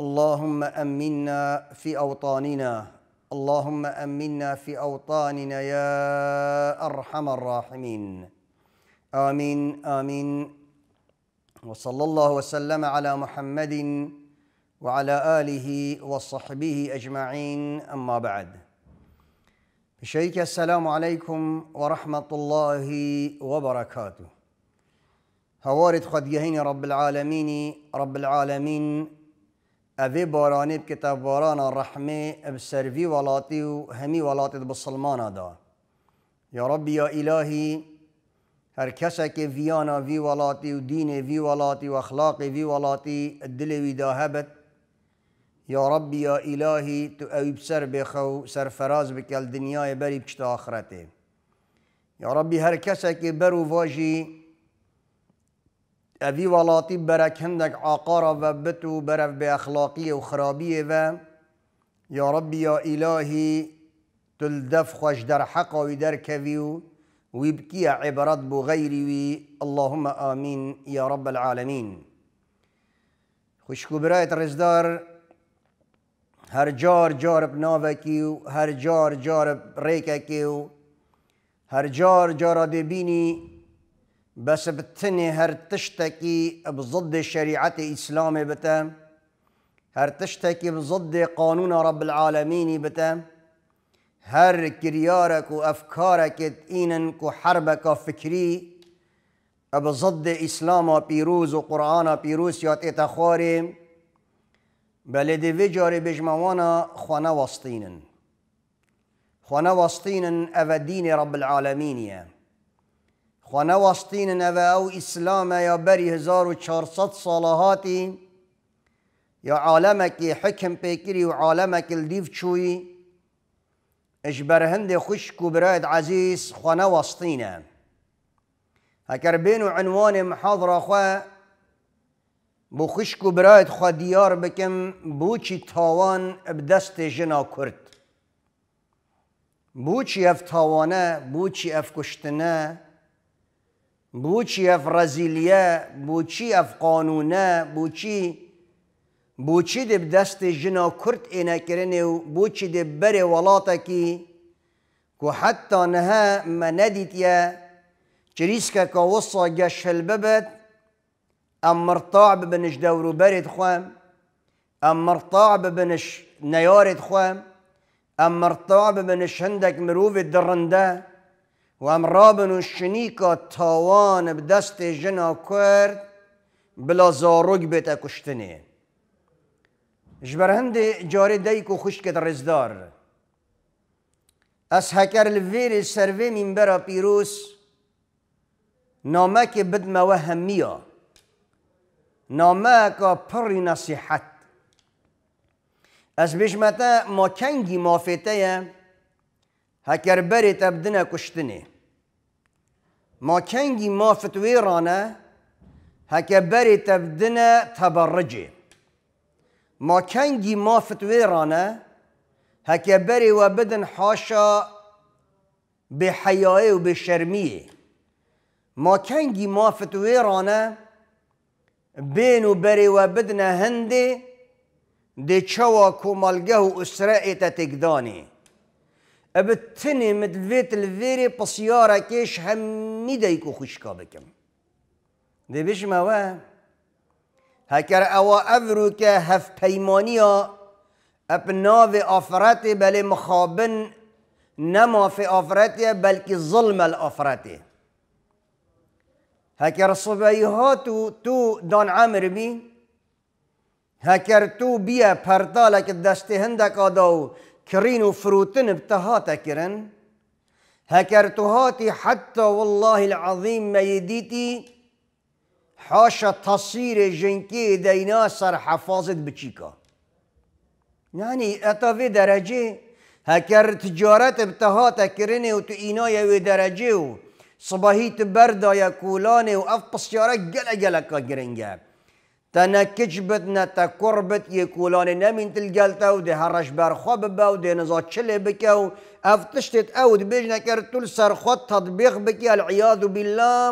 اللهم امنا في اوطاننا اللهم امنا في اوطاننا يا ارحم الراحمين امين امين وصلى الله وسلم على محمد وعلى اله وصحبه اجمعين اما بعد شيخ السلام عليكم ورحمه الله وبركاته هوارد خديهين رب العالمين رب العالمين اوی بارانی بکتا باران رحمه بسروی ولاتی و همی ولاتی بسلمان دا یا رب یا الهی هر کسا که ویانا وی ولاتی و دین وی ولاتی و اخلاق وی ولاتی دل وی دا هبت یا رب یا الهی تو اوی بسر بخو سر فراز بکل دنیای بری بچتا آخرته یا ربی هر کسا که برو واجی أبي ولاتي برك هندك عقارة وبتو برف بأخلاقية وخرابية و يا ربي يا إلهي تلدف خوش در حقا ودر كفيو ويبكي عبرات بغيري وي اللهم آمين يا رب العالمين خوشكو برايت رزدار هر جار جار بناوكيو هر جار جار بريككيو هر جار جار دبيني بس بتني هر تشتكي بضد شريعة إسلامي بتام هر تشتكي بضد قانون رب العالمين بتام هر كريارك وأفكارك تقينك وحربك فكري بضد إسلام بيروز وقرآن بيروز يات إتخاري بل دي فيجاري بجموانا خوانا وسطينن خوانا وسطينن أفا دين رب العالمين يعني. خانواستین نوه او اسلام یا بری 1400 ساله هاتی یا عالمکی حکم پیکری و عالمکی الدیف چوی اجبر هند خوش و براد عزیز خانواستینه هکر بین و عنوان محاضره خواه بو خوش و برایت خوا دیار بکم بوچی تاوان بدست جنا کرد بوچی اف تاوانه بوچی اف کشتنه بوچی اف رزیلیا بوچی اف قانونا بوچی بوچی دب دست جنا کرد اینا کرنه و بوچی دب بره ولاتا کی کو حتی نها مندیت یا چریسکا که وصا گش هلببت ام مرطاع ببنش دورو برد خوام ام مرطاع ببنش نیارد خوام ام مرطاع ببنش هندک مروف درنده و ام و شنیکا تاوان به دست جنا کرد بلا زاروگ بیتا کشتنه جبرهند هند جاری کو و خشکت رزدار از هکر الویر سروی منبرا پیروس نامک بدم و همیا نامک پر نصیحت از بشمتا ما کنگی مافته هکر بری تبدن کشتنه ما كنجي ما فتوي رانا هكا بري تبدنا تبرجي ما كنجي ما فتوي رانا هكا بري وبدن حاشا بحيائي وبشرمية ما كنجي ما فتوي رانا بين وبري وبدنا هندي دي چوا کو ملگه و اسرائیت تگدانی ابتنی مدلویت الویری پسیارا کش همی خشكا بكم بکم دی ما اوه هکر اوا افرو که هف پیمانیا اپناو آفرت بل مخابن نما في آفرته بلکه ظلم الافراتي هكر صبيهاتو تو دان عمر بي هكر تو بيا پرتالك دست هندك آداو كرين وفروتن بتهاتا كرن هكرتهاتي حتى والله العظيم ما يديتي حاشا تصير جنكي دينا صار حفاظت بتشيكا يعني اتا في درجة هكر تجارت بتهاتا كرني وتو اينا في درجة صباهيت بردا يا كولاني واف بسيارة جلا جلا جرنجاب تنا کچبت نه تا کربت یکولان نمین تلگلت او ده هرش برخواب با و ده نزا چله بکه افتشتت او ده بیج نکرد تول سرخواد تطبیق بکی العیاذ بالله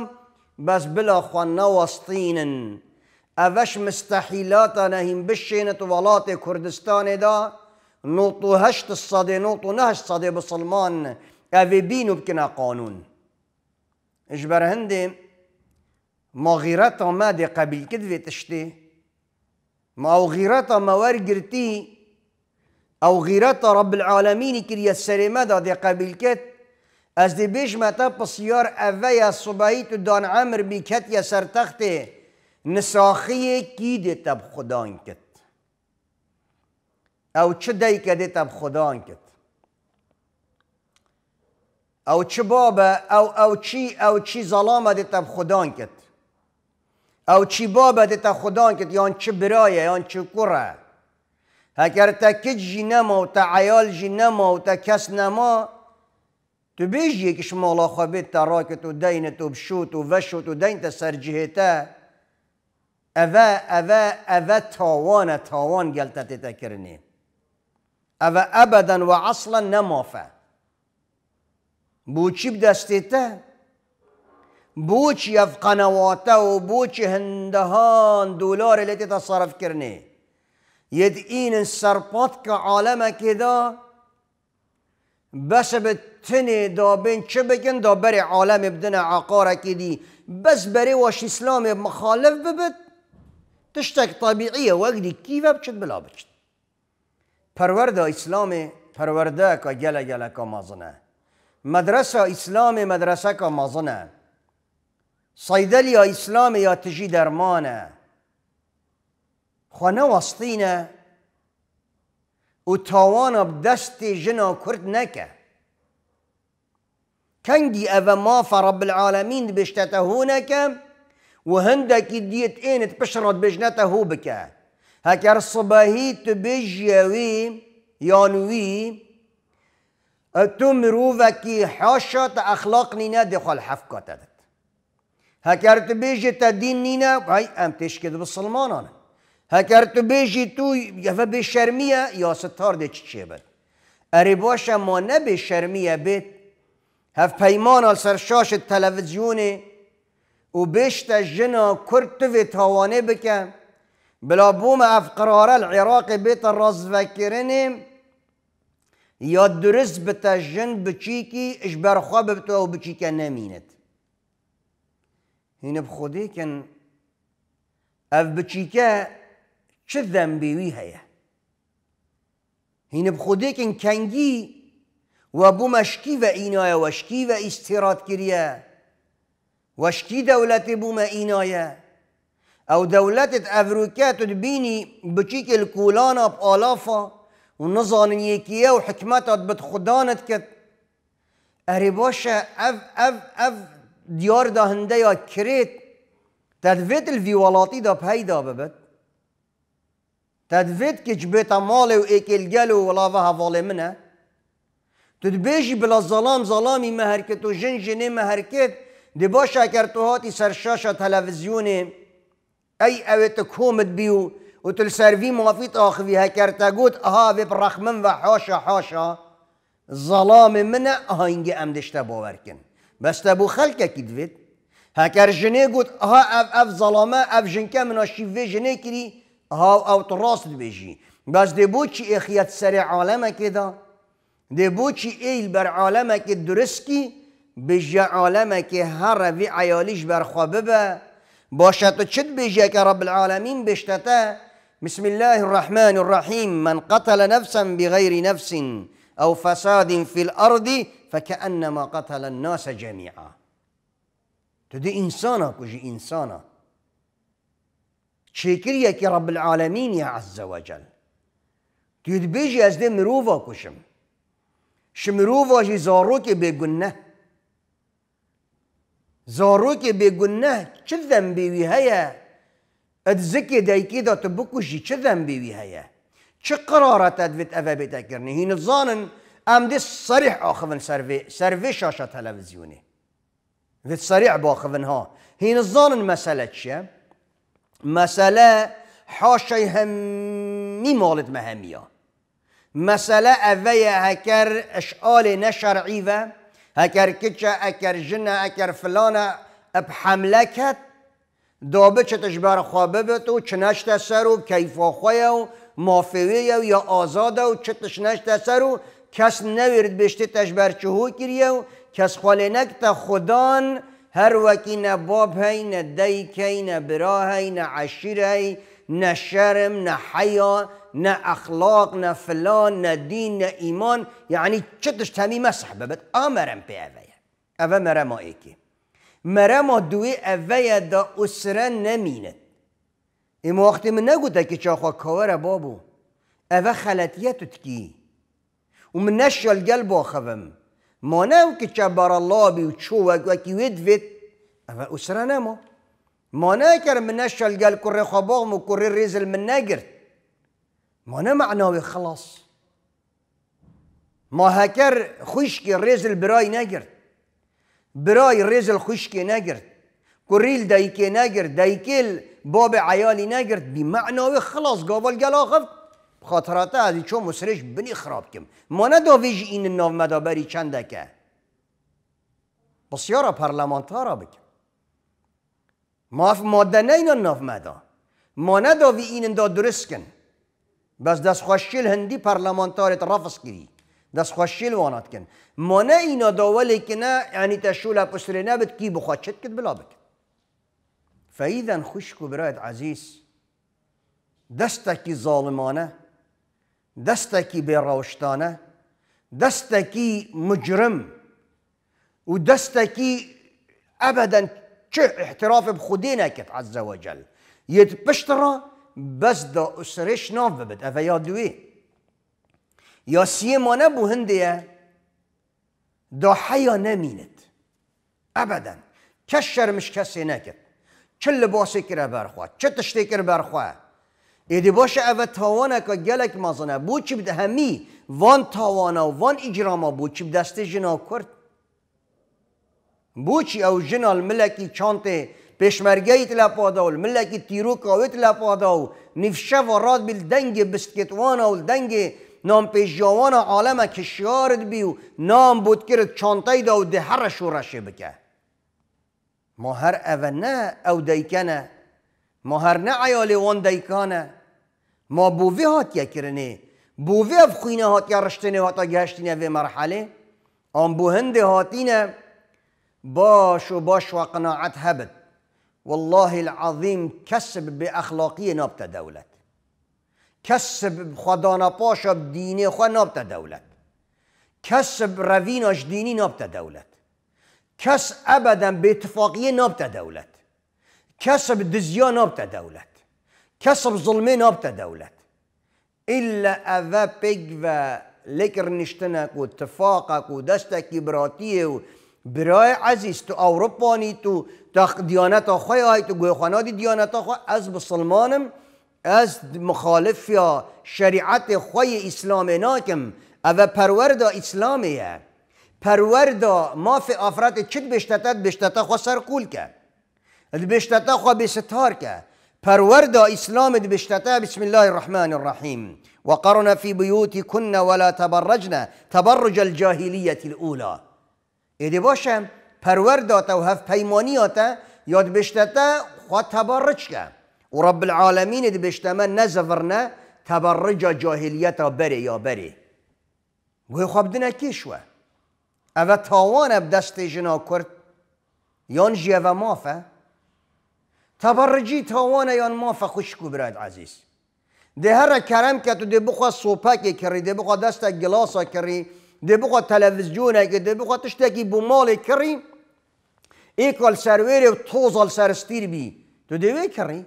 بس بلا خوان نوستینن اوش مستحیلات نهیم بشینت ولات کردستان دا نوطو هشت صده نوطو و نهشت صده بسلمان او بینو بکنا قانون اجبر هنده ما غیرت ما دی قبیل کد وی تشتی ما او غیرت ما ورگرتی او غیرت رب العالمین کریت سر ما دا دی قبیل کد از دی بیش متا پسیار اوی صبحی تو دان عمر بیکت یا سرتخت نساخی کی دی تب خدان کد او چه دی کدی تب خدان کد او چه بابه او او چی او چی ظلامه دی تب خدان کد او چی بابا دیتا خدا که یان چه برایه یان چه کره اگر تا کج جی نما و تا عیال جی نما و تا کس نما تو بیش یکش مالا خوابید تا راکت و دینت و بشوت و وشوت و دین تا سر جهتا اوه اوه اوه تاوان تاوان گلتا تیتا کرنی اوه ابدا و اصلا نمافه بوچی بدستی تا بوچی افغانواتا و بوچی هندهان دولار اللي تتصرف كرني يدئين السربات كعالم كده بس بتني دابين چه بگن دا بر عالم بدن عقاره كدي بس بري واش اسلام مخالف ببت تشتك طبيعية وقدي كيف بچت بلا بچت پرورده اسلام پرورده که گله گله که مازنه مدرسه اسلام مدرسه که مازنه صيدليا يا تجي يا تجي درمانا وسطینه و تاوانا بدستي جنا كرد نكا كنجي افا ما رب العالمين بشتته هناك و ديت اين تبشرت بشرت بجنته هو بكا هكا الصباهي تبجيوي يانوي یانوی حاشا تا اخلاق نینا دخل حفکاتت هکر تو بیشی تا دین نینا بای ام تشکید با سلمان آنه هکر تو بیشی تو یفا شرمیه، یا ستار ده چی چی بد اری باشا ما شرمیه بد هف پیمان آل سرشاش تلویزیونه و تا جنا کرد تو وی تاوانه بکن بلا بوم اف العراقی العراق الرز رزوکرنه یا درست بتا جن بچیکی اش برخواب بتو او بچیکه نمیند هنا بخودي كان اف چ دەمبێوی ذنبي هینە بخۆدێکن هنا بخودي كان كانجي وابو مشكي و اينايا کریە و استيراد كريا ئینایە ئەو دەولەتت ما اينايا او بچیکە کولانە ئالافە و الكولانا بالافا و يكيا وحكمتها بتخدانت كت اريباشا اف اف اف ديار دا هنده كريت کرید تدوید الویوالاتی دا پیدا ببت تدوید که جبیتا مال و ایکلگل و ولاوه حواله منه تدبيجي بلا ظلام ظلامي مهركت و جن جنه مهرکت دی باشا كرتوهاتي سرشاشا تلفزيوني اي اویت تكومت بيو و تلسروی مافیت آخوی هکرتا گوت اها وی برخمن و حاشا حاشا ظلام منه اها اینگه امدشتا باوركن بس تبو خلقك كدفت هكار جنيه قد ها اف اف ظلمه اف جنكا من الشيفي جنيه كري هاو او تراس بيجي بس دي اخيات سريع عالمه كده دي بوتشي ايل بر عالمك الدرسكي بجا عالمك هر في عياليش بر خببه باشا تشد بجاك رب العالمين بشتتا بسم الله الرحمن الرحيم من قتل نفسا بغير نفس او فساد في الارض فكأنما قتل الناس جميعا تدي إنسانا كجي إنسانا شكريك يا رب العالمين يا عز وجل تيد بيجي أزدي مروفا كشم شمروفا جي زاروك بيقنه زاروك بيقنه چه ذنبي هيا اتزكي دايكي دا تبكو جي چه ذنبي هيا چه قرارة تدفت أفا بتاكرني هين الظانن دی صریح اخذن سروی سیرفی شاشه تلفزیونی و سریع باخذن ها هین زانن مسئله مساله مسئله حاشای می مالد مهمیه مساله اوی هکر اشعال نشرعی و هکر کچه اکر جنه اکر فلانه اب حمله کت دابه چه تشبر خوابه تو و نشت سر و کیفا خواه و مافویه و یا آزاده و چه تشنشت سر و کس نویرد بشته تشبر بر چهو کریه و کس خالنک نکتا خدان هر وکی نه باب هی نه دیک های، نه برا هی نه عشیر نه شرم نه حیا نه اخلاق نه فلان نه دین نه ایمان یعنی چطش تمی مسح ببت آمرم پی اوه اوه مرم که مرم دوی اوه دا اسره نمیند اما وقتی من نگوده که چاخوا کاور بابو اوه خلطیه تکیه ومنشا القلب وخفم ماناو كتشبر الله وتشو وكي ودفت أفا أسرنا ما مانا كر منشا القلب كري خباغم وكري ريزل من ما مانا معناوي خلاص ما هكر خشكي ريزل براي ناقر براي ريزل خشكي ناقر كريل دايكي ناقر دايكيل باب عيالي ناقر بمعناوي خلاص قابل قل آخفت خاطراته از چو مصرش بنی خراب کم ما داویج این ناو مدابری چنده که بسیارا پرلمانتارا بکن ما ماده نه این ناو مدا ما داوی این دا درست کن بس دست خوشیل هندی پرلمانتارت رفض کری دست خوشیل واند کن ما نه اینا ولی که نه یعنی تشول نه نبت کی بخواد چت کد بلا بکن فایدن خوشکو برایت عزیز دستکی ظالمانه دەستێکی بێڕەوشتانە دەستێکی مجرم و ابدا ئەبدەن چه احتراف بخودی نەکرد عزەوەجل یت پشتڕە بەس دا اسريش ناو ببێت ئەە یا يا یا سیێمە هنديا دا حەیا نەمینێت ئەبدەن کەس شەرمش کەسێ نەکرد چ لە باسێ کرە بەرخوا چه تشتێ ایدی باشه اوه تاوانه که گلک مازنه بود چی بده همی وان تاوانه و وان اجرامه بود چی دسته جنا کرد بود چی او جنا الملکی چانته پشمرگی ایت لپاده و الملکی تیرو کاوی تلا لپاده و نفشه و راد بیل دنگ بسکتوانه و دنگ نام پیجاوان عالمه کشیارد بیو نام بود کرد چانته دا و ده هر شورشه بکه ما هر اوه نه او دیکنه ما هر نه عیال وان دیکانه ما بووی هاتیە اف خوینه بخوینە هاتیا رشتنه هاتا گەشتینە وێ مرحله، ئەم بۆ هەندێ هاتینە باش و باش و قناعت هەبت والله العظیم کسب با اخلاقی نابتە دولت، کسب خوددانە پاشە خو خوا دولت، کسب کەسب ڕەڤیناش دینی نابتە کسب كس به بێتفاقیە نابتە دولت، کسب دزیان نابتە دولت. کسب ظلمه نابتا دولت الا اوه پیگ و لکر نشتنک و اتفاق و دست براتیه و برای عزیز تو اوروپانی تو دیانت خواهی تو گویخانات دیانت خواهی از بسلمانم از مخالف یا شریعت خوی اسلام ناکم او پروردا اسلامیه پرورد ما فی افراد چید بشتتت بشتتا خو سرکول که بشتتا خو بستار که پروردا اسلام بشتتا بسم الله الرحمن الرحیم وقرن فی بیوتکن ولا تبرجن تبرج الجاهلیت الاولا ایده باشم پروردا تو هف پیمانیاتا یاد بشتتا خواد تبرج که و رب العالمین دی بشتما نزفرنه تبرج جاهلیت بره یا بره گوه خواب دنه کشوه او تاوان اب دست جنا کرد یان جیوه مافه تبرجی توان یان ما کو براد عزیز ده هر کرم که تو ده بخوا سوپک کری ده بخوا دست گلاسا کری ده بخوا تلویزیون که ده بخوا تشتکی کری ایکال سرویر و توزال سرستیر بی تو دوی کری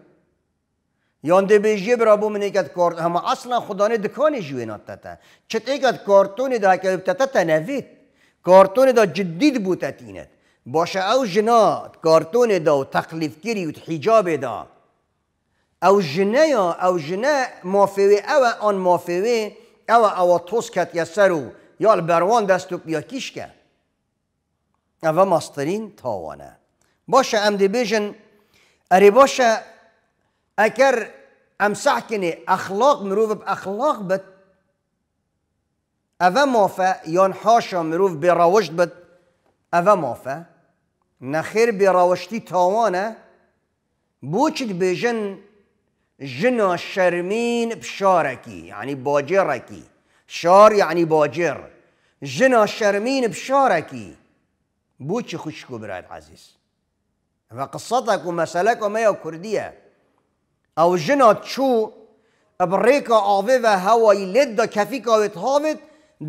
یان ده بیجی برا بو منی کت کارت همه اصلا خدانه دکانی جوی تا چت ایکت کارتونی ده که ابتتا تنوید کارتونی ده جدید بوتت اینت باشه او جنا کارتون دا و تقلیف کری و حجاب دا او جنه یا او جنه مافوه او آن مافوه او او توس کت سرو یا البروان دستو یا کیش که او مسترین تاوانه باشه ام دی بیجن اری باشه اگر ام سحکنه اخلاق مروف اخلاق بد او مافه یا حاشا مروف بروشت بد او مافه نخیر براوشتی تاوانه بوچید جن جنا شرمین بشارکی یعنی باجرکی شار یعنی باجر جنا شرمین بشارکی بوچی خوشکو براد عزیز و قصتک و مسلک و میا کردیه؟ او جنا چو بریک آوه و هوایی لد دا که کاویت هاویت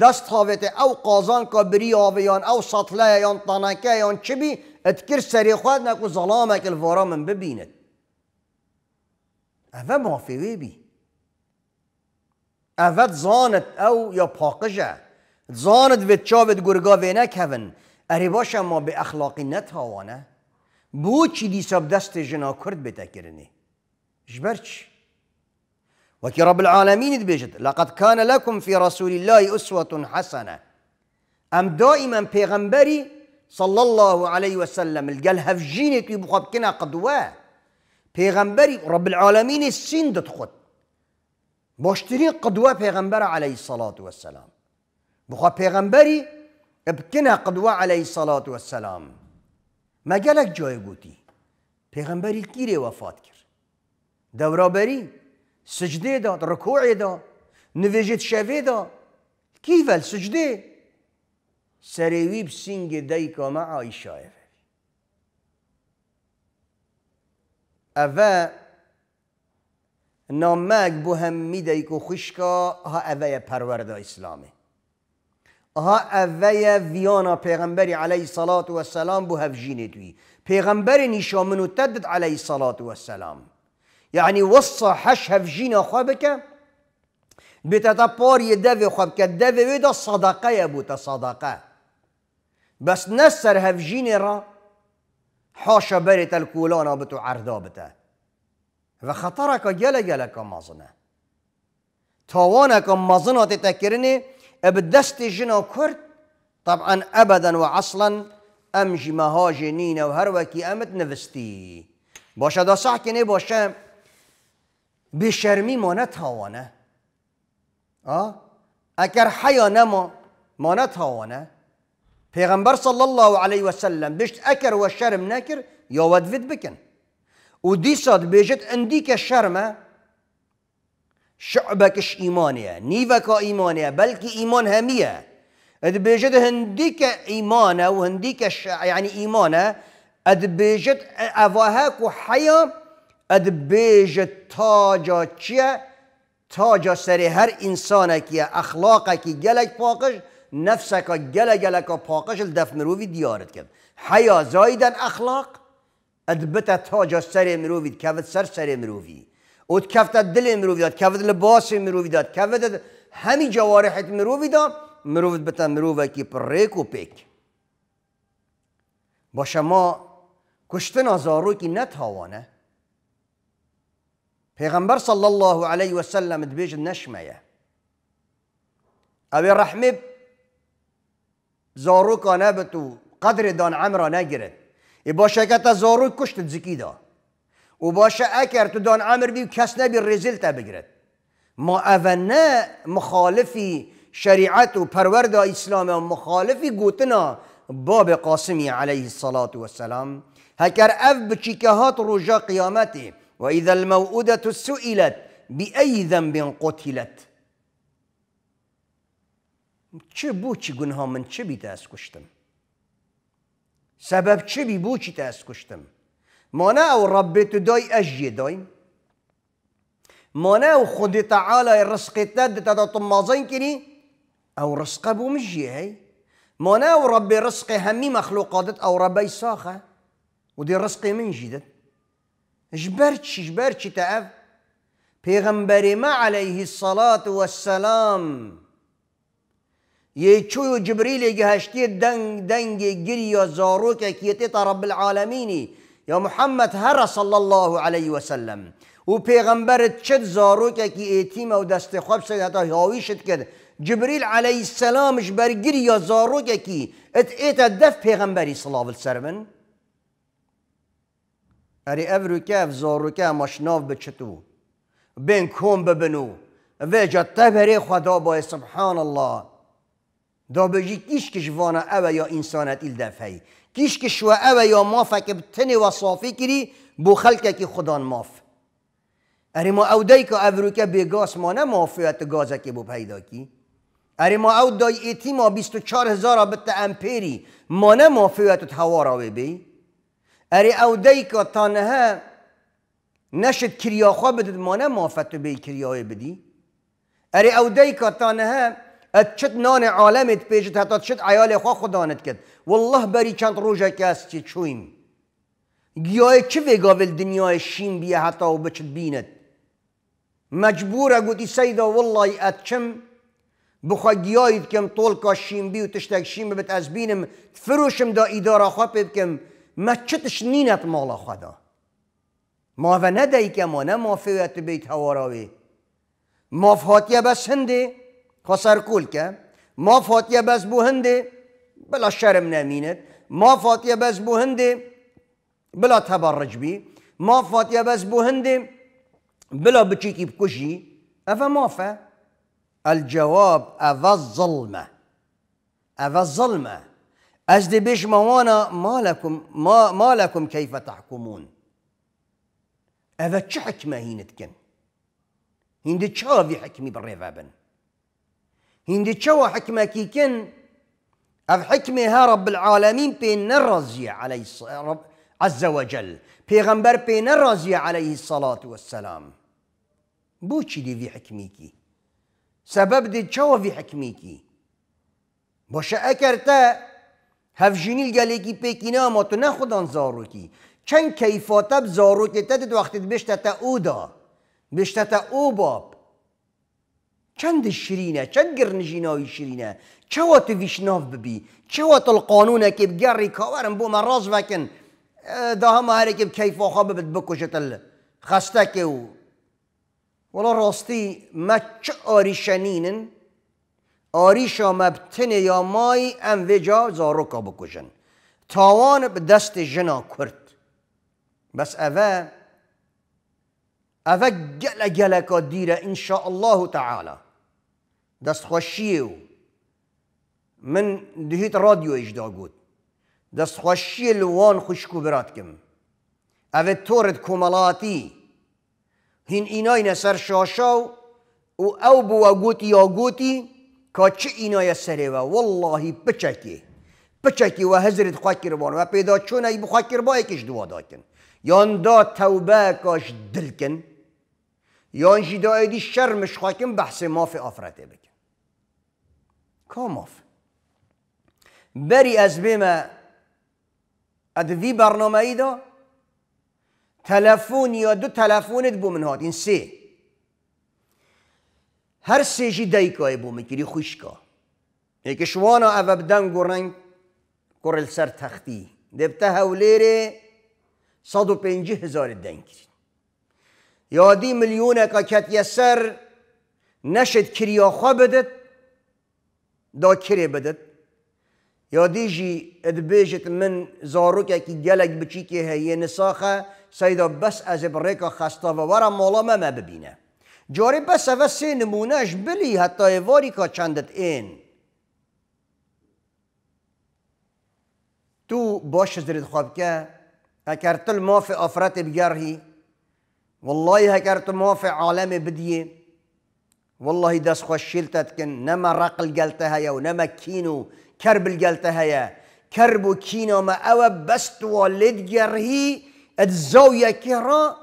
دست هاوت او قازان کا بری آوه او سطله یان تانکه یان چبی اتکر سری خواد نکو ظلامک الوارا من ببينت اوه مافی وی بی زانت او يا باقجة زانت في چاوت گرگا في نکهون اری باشه ما باخلاقي اخلاقی نتاوانه بو چی دیساب دست جنا کرد بتکرنی جبر وكي رب العالمين بيجت لقد كان لكم في رسول الله أسوة حسنة أم دائما پیغمبري الله عليه وسلم sellem گل جيني كي بخب كنا قدوا بيغمبري رب العالمين السين دت خود باشترین قدوه عليه الصلاة والسلام بخواب بيغمبري ابكنا قدوا عليه الصلاة والسلام ما قالك جاي قوتي بيغمبري كيري وفات دورا بري سجده دا ركوع دا نویجت شوه دا كيف السجدة سینگ دای کامه آی شایفه اوه نامک بو هم میدهی که خوشکا ها اوه پرورده اسلامه ها اوه ویانا پیغمبری علیه صلاة و سلام بو جینه دوی پیغمبر نیشامنو تدد علیه صلاة و سلام یعنی وصا حش جینا خواب که بیتا تا پاری دوی خواب که دوی ویدا صدقه بوتا تا صدقه بس نسر هفجيني را حاشا بريت الكولانا بتو عردابته وخطرك خطرك جل جلك مازنه تاوانك مازنه تتكرني بدست جنا كرد طبعا ابدا وعصلا ام جمها جنينه وهروكي امت نفستي باشا دا صح كني باشا بشرمي ما نتهاونه اه اكر حيا نما ما نتهاونه پیغمبر صلی الله عليه وسلم بشت شرم نکر یا ودفت بکن و دیسات بێژێت ئەندیکە شەرمە شعبەکش ایمانیه نیڤەکە ایمان همیه اد هەمیە هندی که ایمانه و هەندیکە عنی اد ئەدبێژێت ئەڤاهاک و اد ئەدبێژێت تاجا چیه تاجا هر انسانه که اخلاقه که گلک پاکش نفسک جل جلک باقش الدف مروفي ديارت کرد. حيا اخلاق أخلاق أدبتا تاجا سر مروفي كفت سر سر مرووی اوت كفت دل مروفي داد كفت لباس مروفي داد كفت همی جوارح مروفی داد مروفت بتا پر پر و پیک با شما کشتن زارو که نتوانه پیغمبر صلی الله علیه و سلم دبیج نشمه اوی رحمه کنه به تو قدر دان را نگیره ای باشه که تا زاروک کشت زکی دا و باشه اکر تو دان عمر بی کس نبی رزل تا بگیرد ما اونا مخالفی شریعت و پرورد اسلام و مخالفی گوتنا باب قاسمی علیه الصلاة والسلام هکر اف بچی که هات قیامتی و اذا الموعودة سئلت ای ذنب قتلت چه بو چی گناه من چه بی دست کشتم سبب چه بی بو چی دست کشتم مانا او رب تو دای اجی دایم مانا او خود تعالی رزق تد تا تمازین کنی او رزق بو مجی هی مانا او رب رزق همی مخلوقاتت او ربی ساخه و دی رزق من جیدت جبر چی جبر چی تعب پیغمبر ما علیه الصلاة والسلام یه چوی جبریل گهشتی دنگ دنگ گری و زاروک کیتی تا رب العالمینی یا محمد هر صلی الله علیه و سلم و پیغمبرت چد زاروک کی ایتیم و دست خواب سید حتی هاوی شد کد جبریل علیه السلامش بر گری جبرجر يا زاروجكي ات ات الدف پیغمبري صلى الله و وسلم اری افرو که كاف زاروكا مشناف بچتو بین کوم ببنو و جد تبری خدا بای سبحان الله دا بجی کیش کش وانا اوه یا انسانت ایل دفعی کیش کش و یا ما که تن و صافی کری بو خلکه که خدان ماف اری ما او دای که افروکه به گاز ما نه مافیت گازه که بو پیدا کی اری ما او دای ایتی ما چار هزار بتا امپیری ما نه مافیت هوا را بی اری او دای که تانها نشد کریاخوا بدد ما نه مافت بی کریای بدی اری او دای که چت نان عالمت پیشت حتی چت عیال خواه خدانت کرد والله بری چند روژه که از چویم گیاه چه وگاول دنیای شیم بیه حتی و بچت بیند مجبوره گوتی سیدا والله چم بخوا گیایید کم طول کا شیم بی و تشتک شیم ببت از بینم تفروشم دا اداره خواه پی کم ما چتش نینت مالا خدا ما و ندهی که ما نه ما فیویت بیت هواراوی ما فهاتیه خسر كولكا ما فاتيه بس بو هندي بلا شرم نامينت ما فاتيه بس بو هندي بلا تبرج بي ما فاتيه بس بو هندي بلا بتشيكي بكشي افا ما فا الجواب افا الظلمه افا الظلمه از دي بيش موانا ما لكم ما, ما لكم كيف تحكمون أفا حكمة هينتكن هند تشافي حكمي بالريفابن هندي تشوى حكمة كيكن اف حكمة ها رب العالمين بين نرزي عليه رب عز وجل پیغمبر بين نرزي عليه الصلاة والسلام بوشي دي في حكميكي سبب دي چوا في حكميكي بوشا أكرتا هف جنيل کی بيكينا ما تناخد نخودان زارو کی چند کیفاتب زارو که بشتا تأودا بشتا تأوباب چند شیرینه چند گرنجینای شیرینه چه وقت ویشناف ببی چوا القانون القانونه که بگری کاورم بو من راز وکن ده همه هره که کیف آخوا ببت بکشتل خسته که و ولا راستی ما چه شنینن آریشا مبتن یا مای ام وجا زاروکا بکشن تاوان به دست جنا کرد بس اوه اوه گله گله دیره انشاء الله تعالی دەستخۆشیە و من دهیت دا گوت دەستخۆشیە لوان خوشک برات کم اوه تۆرت کۆمەڵاتی هین اینای نسر شاشاو و ئەو بووە گوتی یا گوتی کا و ئینایە سەرێوە واللهی بچکی و وە هەزرت خواکربان و پیدا پێدا چۆنایی بخواکربایەکیش یان یاندا توبه کاش دلکن یان ژیدایدی شەرمش خاکم بەحسێ مافی ئافرەتێ بکن کاموف بری از بیم ادوی برنامه ای دا تلفون یا دو تلفونت بو این سه هر سه جی که بو میکری خوشکا یک شوانا او بدن گرنگ گرل سر تختی دبته هولیره صد و پنجه هزار دن یادی میلیون که کت یسر نشد کریا خواه بدد دا کرێ بدت یا دیژی دبێژت من زارۆکێکی gelek بچیکێ هەیە نساخە سەیدا بەس ئەز بڕێکە خستەوە وەرە ما مەمە ببینە. جارێ بەسەvە سێ نمونەش بلی هەتاێواری کا چندت ئێن. تو باش زرت خوابکە هەکەرتل مافی ئافرەتی بگەڕهی، والله هەکەرت مافی عاالەمێ بدیە، والله داس خوش شلتتكن نما رقل قلتها يا ونما كينو كرب قلتها يا كربو كينو ما أوا بست ولد جرهي الزاوية كهرا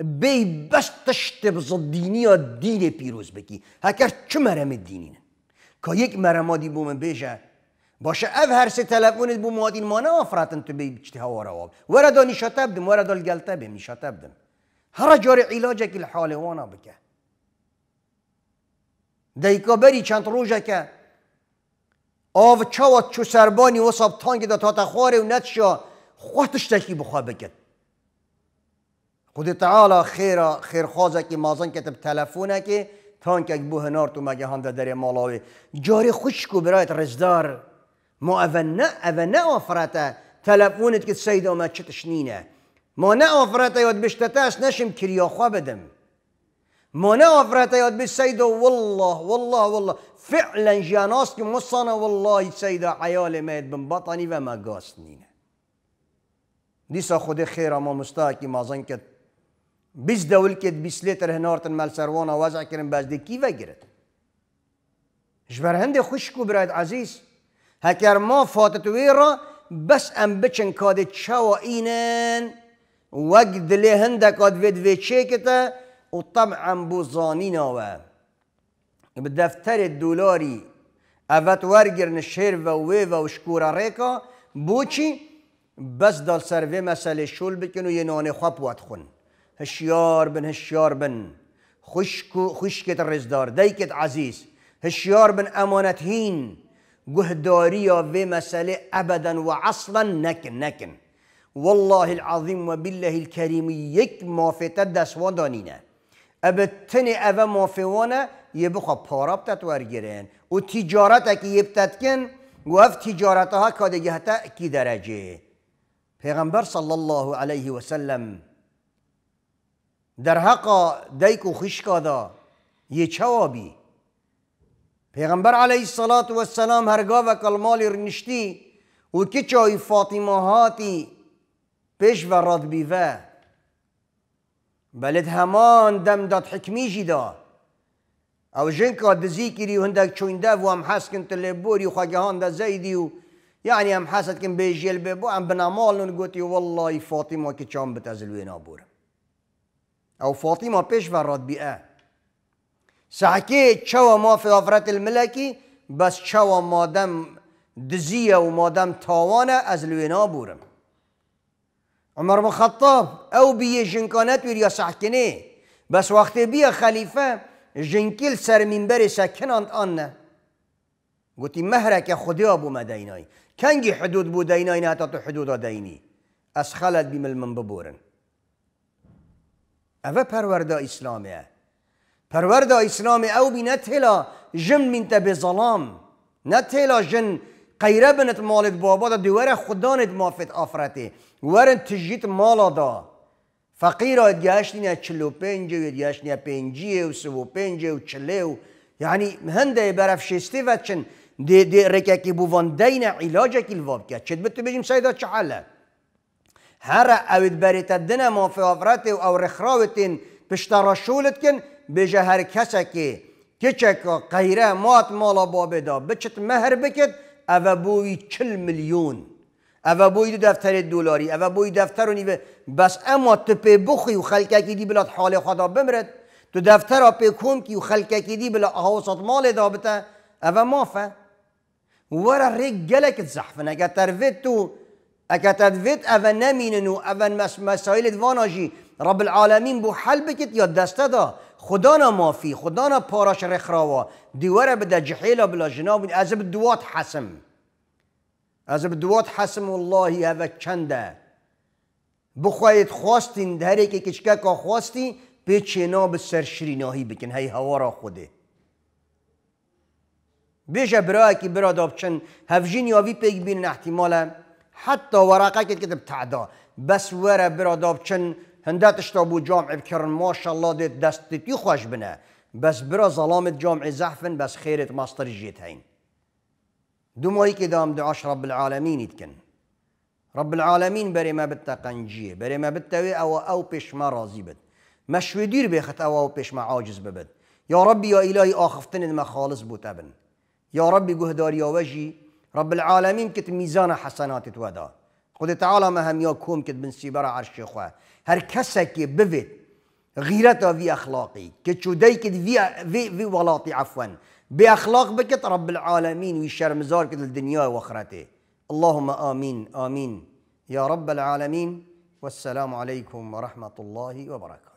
بي بس تشتب ضديني الدين بيروز بكي هكر چه مرم الدينين كا يك دي بو من بيجا باشا اف هر سي تلفون بو مادين ما نه آفرتن تو بی هوا وارا ورا دانیشا دم ورا دال گلتبم نیشا دم هر جار علاجك وانا بکه بری چند روزه که آو چاوات چو سربانی سەربانی تانک تانگیدا تا خواره و نەتشا خوا تکی بخوا تعالی خیر خیر خوازه که مازن کتب تانک تانکێک بوه نار تو مگه هم در مالاوی جاری خوش کو برایت رزدار ما اوه نه آفرته تلفونت که سید آمد چه تشنینه. ما نه آفرته یاد است نشیم کریا خواه بدم. منافرة بي بالسيدة والله والله والله فعلا كي مصنا والله سيدا عيالي ميت بن بطني وما قاسنين ديسا خود خير ما مستاكي ما زنكت بس دولكت بس لتر هنارتن مال سروانا وزع كرم باز دي كيفا قرت جبر هندي خشكو براد عزيز هكر ما فاتت ويرا بس ام بچن كاد تشاوا اينن وقت لي هندك قد فيد في وطبعا بو زانيناوه بدفتر الدولاري اوت ورگرن شهر و ویو و شکورا ریکا بوچی بس دال سر وی مسئله شول بکن و یه نان خواب وات خون هشیار بن هشیار بن خشكو خشكت رزدار دیکت عزیز هشیار بن امانت هین گهداری وی مسئله ابدا و اصلا نکن نکن والله العظيم وبالله الكريم الكریم في مافته دستوان دانینه ابتنی اوه مافیوانه یه بخوا پارابتت ورگیرین و تجارت که یبتت کن و اف تیجارت ها کادگه تا کی درجه پیغمبر صلی الله علیه و سلم در حقا دیک و خشکادا یه چوابی پیغمبر علیه الصلاة و السلام هرگاه و کلمالی رنشتی و کچای فاطمه هاتی پیش و راد بیوه بلد همان دم داد حکمی جی دا او جن که دزی کری هندک چونده و هم حس کن تلی بوری و خواگهان دا زیدی و یعنی هم حسد کن بیجیل ببو هم بنامالون گوتی والله فاطمه که چام بتزلوی نابورم او فاطمه پیش وراد بیه سحکی چوا ما فضافرت الملکی بس چوا مادم دزیه و مادم تاوانه از لوی نابورم عمر بن الخطاب او بي جنكانات ويريا ساكنه بس وقت بيا خليفه جنكيل سر منبر سكنان آنه مهرك يا خدا بو كان جي حدود بو ديناي نتا تو حدود ديني اس خلد بیمل من ببورن اوه پرورده اسلامه پرورده اسلام او بی هلا جن من تبي بظلام نتهلا جن قیره بنت مالت بابا دا دیوره خدانت مافت آفرته ورن تجیت مالا دا فقیر آید گشتین یا چلو پنجه و گشتی یا پنجیه و سو پنجه و چله و یعنی هنده برف و چن دی دی رککی بوان دین علاج کی الواب کرد چه بتو بجیم سیدا چه هر اوید بریت دنه مافت آفرته و او رخراوتین پشتراشولت کن بجه هر کسکی که قیره قیره مات مالا دا بچت مهر بکت او بوی چل میلیون او بوی دو دفتر دلاری او بوی دفتر و بس اما تو پی بخوی و خلککی کدی بلاد حال خدا بمرد تو دفتر پی کم کی و خلککی دی بلا حوصت مال دابتا او مافه ورا ریگ گلکت زحفن اگر تروید تو اگه وید او نمینن و او مسائل دواناجی رب العالمین بو حل بکت یا دسته دا نا مافی خدا نا پاراش رخراوا دیواره بده جحیلا بلا جناب از دوات حسم از دوات حسم الله و چنده بخواید خواستین در که کچکه که خواستی به چینا به سر بکن هی هوا را خوده بیشه برای که برا دابچن هفجین وی پیگ بین احتمالا حتی ورقه که کتب تعدا بس وره برا دابچن هەندا تشتا بوو جامع بکردن ماشەله دێت دەستیتی بنا بس برا برە جامع زحفن بس بەس خێرت جيت هين دو دومایکی دام دعاش رب العالمين يتكن رب العالمین بري ما بتە او او بتەوێ ئەوە ئەو پێشما ما بێت دير بيخت او او بيش ما عاجز يا ربي يا الهي اخفتن ما خالص بوت ابن يا ربي قهدار يا وجي رب العالمين العالمین حسنات میزانە حەسەناتت وەدا تعالى تعاالە يا كوم كت کرد بنسی عرش عرشێخوا هر کسی بوید غیرت وی اخلاقی که چودی که وی, وی, وی ولاتی عفوا بی اخلاق بکت رب العالمین وی شرمزار کت دنیا و اخرته اللهم آمین آمین یا رب العالمین والسلام علیکم و رحمت الله و وبركاته